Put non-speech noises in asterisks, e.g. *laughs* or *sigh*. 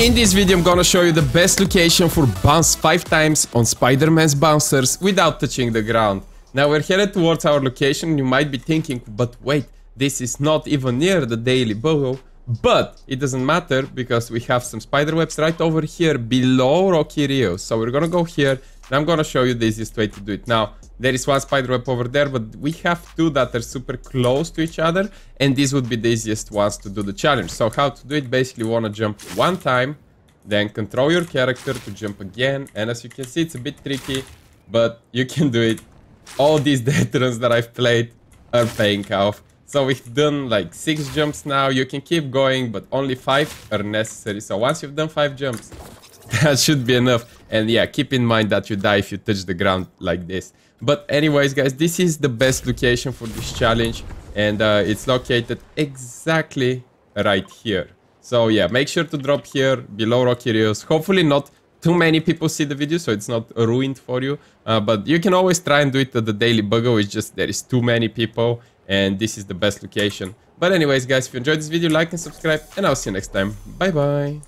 In this video I'm gonna show you the best location for bounce 5 times on Spider-Man's bouncers without touching the ground. Now we're headed towards our location you might be thinking, but wait, this is not even near the daily bogo. But it doesn't matter because we have some spider webs right over here below Rocky Rio. So we're gonna go here I'm gonna show you the easiest way to do it. Now, there is one spider web over there, but we have two that are super close to each other, and these would be the easiest ones to do the challenge. So how to do it, basically you wanna jump one time, then control your character to jump again, and as you can see, it's a bit tricky, but you can do it. All these *laughs* death that I've played are paying off. So we've done like six jumps now, you can keep going, but only five are necessary. So once you've done five jumps, *laughs* that should be enough. And yeah, keep in mind that you die if you touch the ground like this. But anyways, guys, this is the best location for this challenge. And uh, it's located exactly right here. So yeah, make sure to drop here below Rocky Rios. Hopefully not too many people see the video, so it's not ruined for you. Uh, but you can always try and do it at the Daily Bugle. It's just there is too many people and this is the best location. But anyways, guys, if you enjoyed this video, like and subscribe, and I'll see you next time. Bye-bye.